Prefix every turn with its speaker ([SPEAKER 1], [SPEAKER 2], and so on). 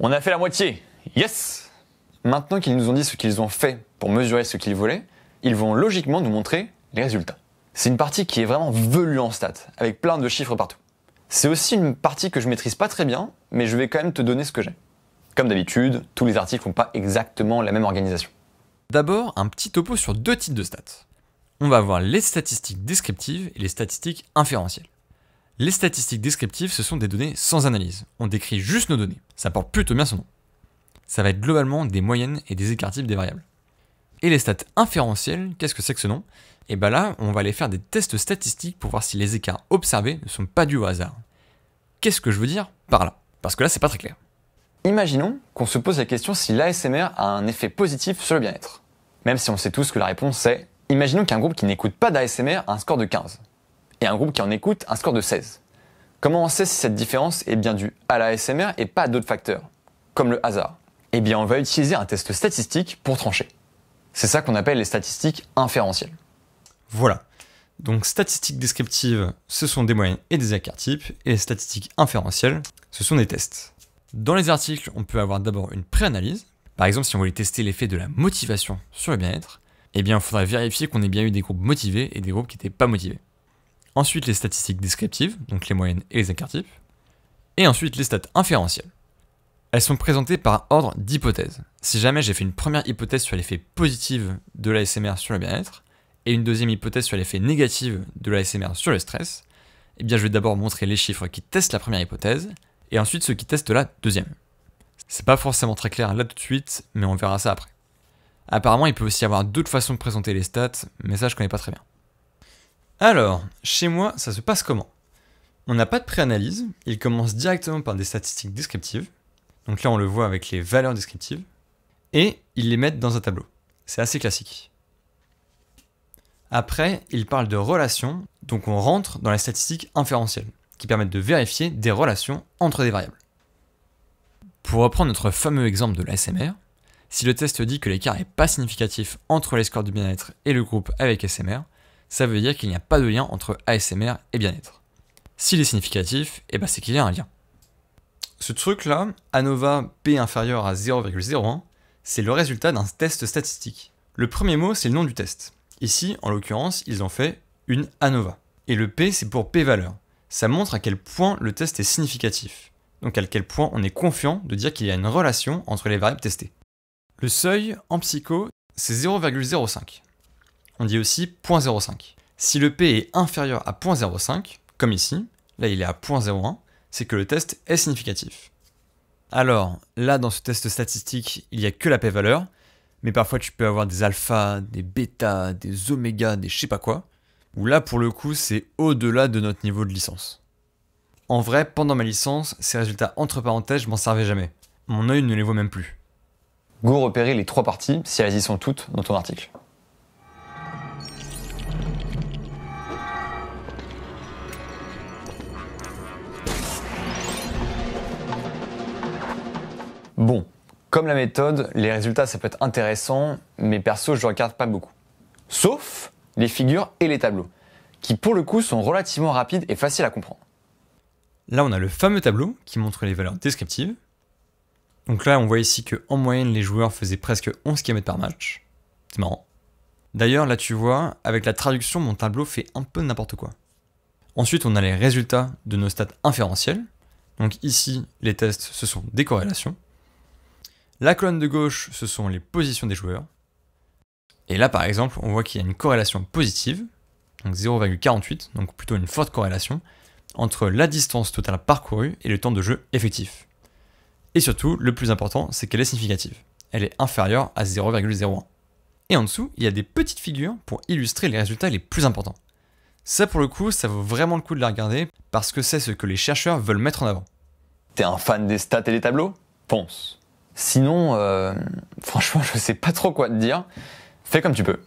[SPEAKER 1] On a fait la moitié. Yes Maintenant qu'ils nous ont dit ce qu'ils ont fait pour mesurer ce qu'ils voulaient, ils vont logiquement nous montrer les résultats. C'est une partie qui est vraiment velue en stats, avec plein de chiffres partout. C'est aussi une partie que je maîtrise pas très bien, mais je vais quand même te donner ce que j'ai. Comme d'habitude, tous les articles n'ont pas exactement la même organisation. D'abord, un petit topo sur deux types de stats. On va voir les statistiques descriptives et les statistiques inférentielles. Les statistiques descriptives, ce sont des données sans analyse. On décrit juste nos données. Ça porte plutôt bien son nom. Ça va être globalement des moyennes et des écarts types des variables. Et les stats inférentielles, qu'est-ce que c'est que ce nom Et eh bah ben là, on va aller faire des tests statistiques pour voir si les écarts observés ne sont pas dus au hasard. Qu'est-ce que je veux dire par là Parce que là, c'est pas très clair. Imaginons qu'on se pose la question si l'ASMR a un effet positif sur le bien-être. Même si on sait tous que la réponse est Imaginons qu'un groupe qui n'écoute pas d'ASMR a un score de 15 un groupe qui en écoute un score de 16. Comment on sait si cette différence est bien due à la SMR et pas à d'autres facteurs, comme le hasard Eh bien, on va utiliser un test statistique pour trancher. C'est ça qu'on appelle les statistiques inférentielles. Voilà. Donc statistiques descriptives, ce sont des moyennes et des écarts types, et les statistiques inférentielles, ce sont des tests. Dans les articles, on peut avoir d'abord une préanalyse. Par exemple, si on voulait tester l'effet de la motivation sur le bien-être, eh bien, il faudrait vérifier qu'on ait bien eu des groupes motivés et des groupes qui n'étaient pas motivés ensuite les statistiques descriptives, donc les moyennes et les écarts types, et ensuite les stats inférentielles. Elles sont présentées par ordre d'hypothèse. Si jamais j'ai fait une première hypothèse sur l'effet positif de l'ASMR sur le bien-être, et une deuxième hypothèse sur l'effet négatif de l'ASMR sur le stress, eh bien je vais d'abord montrer les chiffres qui testent la première hypothèse, et ensuite ceux qui testent la deuxième. C'est pas forcément très clair là tout de suite, mais on verra ça après. Apparemment, il peut aussi y avoir d'autres façons de présenter les stats, mais ça je connais pas très bien. Alors, chez moi, ça se passe comment On n'a pas de préanalyse, il commence directement par des statistiques descriptives, donc là on le voit avec les valeurs descriptives, et ils les mettent dans un tableau. C'est assez classique. Après, il parle de relations, donc on rentre dans les statistiques inférentielles, qui permettent de vérifier des relations entre des variables. Pour reprendre notre fameux exemple de l'ASMR, si le test dit que l'écart n'est pas significatif entre les scores du bien-être et le groupe avec SMR, ça veut dire qu'il n'y a pas de lien entre ASMR et bien-être. S'il est significatif, eh ben c'est qu'il y a un lien. Ce truc-là, ANOVA P inférieur à 0,01, c'est le résultat d'un test statistique. Le premier mot, c'est le nom du test. Ici, en l'occurrence, ils ont fait une ANOVA. Et le P, c'est pour P-valeur. Ça montre à quel point le test est significatif. Donc à quel point on est confiant de dire qu'il y a une relation entre les variables testées. Le seuil, en psycho, c'est 0,05 on dit aussi 0.05. Si le P est inférieur à 0.05, comme ici, là il est à 0.01, c'est que le test est significatif. Alors, là dans ce test statistique, il n'y a que la p-valeur, mais parfois tu peux avoir des alphas, des bêta, des oméga, des je sais pas quoi, où là pour le coup c'est au-delà de notre niveau de licence. En vrai, pendant ma licence, ces résultats entre parenthèses, je m'en servais jamais. Mon œil ne les voit même plus. Go repérer les trois parties, si elles y sont toutes, dans ton article. Bon, comme la méthode, les résultats ça peut être intéressant, mais perso je ne regarde pas beaucoup. Sauf les figures et les tableaux, qui pour le coup sont relativement rapides et faciles à comprendre. Là on a le fameux tableau qui montre les valeurs descriptives. Donc là on voit ici que en moyenne les joueurs faisaient presque 11 km par match. C'est marrant. D'ailleurs là tu vois, avec la traduction mon tableau fait un peu n'importe quoi. Ensuite on a les résultats de nos stats inférentiels. Donc ici les tests ce sont des corrélations. La colonne de gauche, ce sont les positions des joueurs. Et là, par exemple, on voit qu'il y a une corrélation positive, donc 0,48, donc plutôt une forte corrélation, entre la distance totale parcourue et le temps de jeu effectif. Et surtout, le plus important, c'est qu'elle est significative. Elle est inférieure à 0,01. Et en dessous, il y a des petites figures pour illustrer les résultats les plus importants. Ça, pour le coup, ça vaut vraiment le coup de la regarder, parce que c'est ce que les chercheurs veulent mettre en avant. T'es un fan des stats et des tableaux Ponce Sinon, euh, franchement, je sais pas trop quoi te dire. Fais comme tu peux.